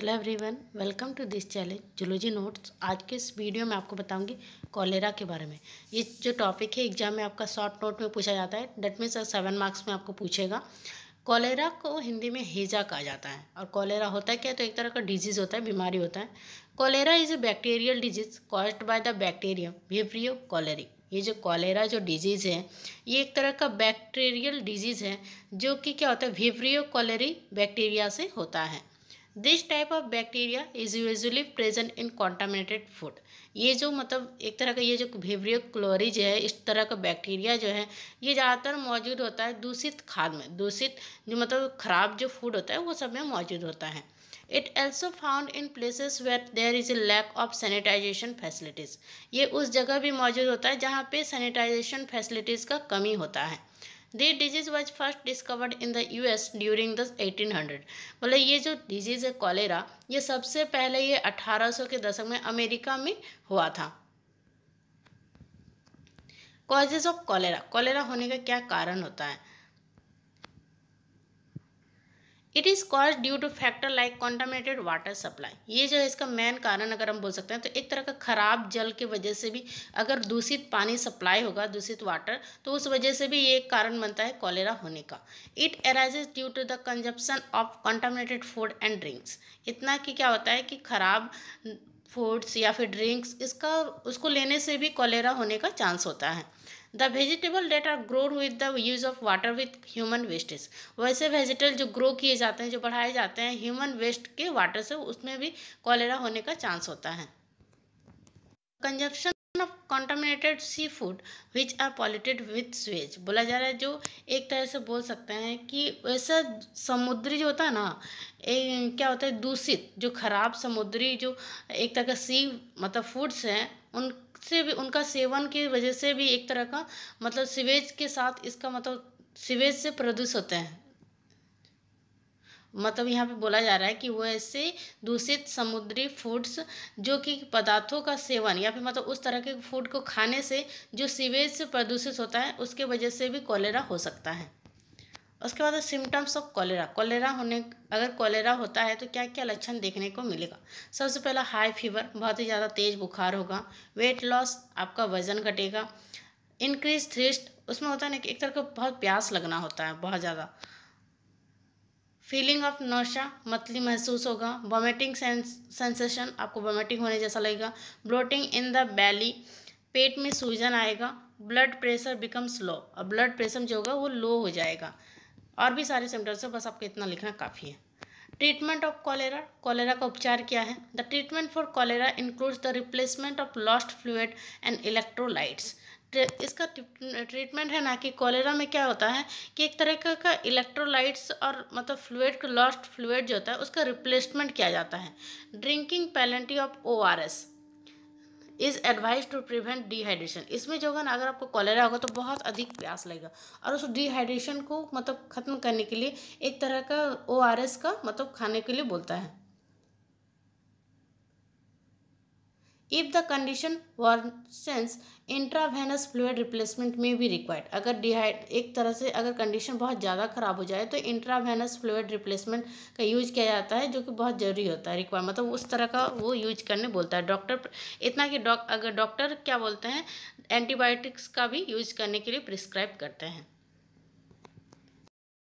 hello everyone welcome to this channel zoology notes आज के इस वीडियो में आपको बताऊंगी कॉलेरा के बारे में ये जो टॉपिक है एग्जाम में आपका शॉर्ट नोट में पूछा जाता है डेट मीन्स सेवन मार्क्स में आपको पूछेगा कॉलेरा को हिंदी में हेजा कहा जाता है और कॉलेरा होता है क्या तो एक तरह का डिजीज़ होता है बीमारी होता है cholera is a bacterial disease caused by the bacterium vibrio कॉलेरिक ये जो कॉलेरा जो डिजीज़ है ये एक तरह का बैक्टीरियल डिजीज़ है जो कि क्या होता है विप्रियो कॉलेरी बैक्टीरिया से होता है this type of bacteria is usually present in contaminated food ये जो मतलब एक तरह का ये जो भेवरियो क्लोरिज है इस तरह का बैक्टीरिया जो है ये ज़्यादातर मौजूद होता है दूषित खाद में दूषित जो मतलब खराब जो फूड होता है वो सब में मौजूद होता है it also found in places where there is a lack of sanitization facilities ये उस जगह भी मौजूद होता है जहाँ पे सैनिटाइजेशन फैसिलिटीज़ का कमी होता है the disease was first discovered in the S during the hundred बोले ये जो डिजीज़ है कॉलेरा ये सबसे पहले ये अठारह सौ के दशक में अमेरिका में हुआ था कॉजेज ऑफ कॉलेरा कॉलेरा होने का क्या कारण होता है it is cause due to factor like contaminated water supply ये जो है इसका मेन कारण अगर हम बोल सकते हैं तो एक तरह का खराब जल की वजह से भी अगर दूषित पानी सप्लाई होगा दूषित वाटर तो उस वजह से भी ये एक कारण बनता है कॉलेरा होने का it arises due to the consumption of contaminated food and drinks इतना कि क्या होता है कि खराब फूड्स या फिर ड्रिंक्स इसका उसको लेने से भी कॉलेरा होने का चांस होता है the vegetable that are grown with the use of water with human wastage वैसे वेजिटेबल जो ग्रो किए जाते हैं जो बढ़ाए जाते हैं ह्यूमन वेस्ट के वाटर से उसमें भी कॉलेरा होने का चांस होता है consumption of contaminated sea food which are polluted with sewage बोला जा रहा है जो एक तरह से बोल सकते हैं कि वैसा समुद्री जो होता है ना ए, क्या होता है दूषित जो खराब समुद्री जो एक तरह का सी मतलब फूड्स हैं उन से भी उनका सेवन की वजह से भी एक तरह का मतलब सीवेज के साथ इसका मतलब सीवेज से प्रोड्यूस होते हैं मतलब यहाँ पे बोला जा रहा है कि वो ऐसे दूषित समुद्री फूड्स जो कि पदार्थों का सेवन या फिर मतलब उस तरह के फूड को खाने से जो सीवेज से प्रदूषित होता है उसके वजह से भी कॉलेरा हो सकता है उसके बाद सिम्टम्स ऑफ कॉलेरा कॉलेरा होने अगर कॉलेरा होता है तो क्या क्या लक्षण देखने को मिलेगा सबसे पहला हाई फीवर बहुत ही ज़्यादा तेज़ बुखार होगा वेट लॉस आपका वजन घटेगा इंक्रीज थ्रिस्ट उसमें होता है ना कि एक तरह का बहुत प्यास लगना होता है बहुत ज़्यादा फीलिंग ऑफ नशा मतली महसूस होगा वॉमिटिंग सेंसेशन आपको वॉमिटिंग होने जैसा लगेगा ब्लोटिंग इन द बैली पेट में सूजन आएगा ब्लड प्रेशर बिकम्स लो और ब्लड प्रेशर जो होगा वो लो हो जाएगा और भी सारे सिम्टम्स हैं बस आपको इतना लिखना काफ़ी है ट्रीटमेंट ऑफ कॉलेरा कॉलेरा का उपचार क्या है the treatment for cholera includes the replacement of lost fluid and electrolytes इसका ट्रीटमेंट है ना कि कॉलेरा में क्या होता है कि एक तरह का, का इलेक्ट्रोलाइट्स और मतलब फ्लूड लॉस्ट फ्लूड जो होता है उसका रिप्लेसमेंट किया जाता है drinking plenty of O R S is advised to prevent dehydration इसमें जो है ना अगर आपको कॉलेरा होगा तो बहुत अधिक प्यास लगेगा और उस डिहाइड्रेशन को मतलब ख़त्म करने के लिए एक तरह का ओ आर एस का मतलब खाने के लिए बोलता है if the condition worsens intravenous fluid replacement में भी रिक्वायर्ड अगर डिहाइड एक तरह से अगर कंडीशन बहुत ज़्यादा ख़राब हो जाए तो इंट्रावेनस फ्लूड रिप्लेसमेंट का यूज किया जाता है जो कि बहुत ज़रूरी होता है रिक्वायर मतलब उस तरह का वो यूज करने बोलता है डॉक्टर इतना कि डॉक अगर डॉक्टर क्या बोलते हैं एंटीबायोटिक्स का भी यूज करने के लिए प्रिस्क्राइब करते हैं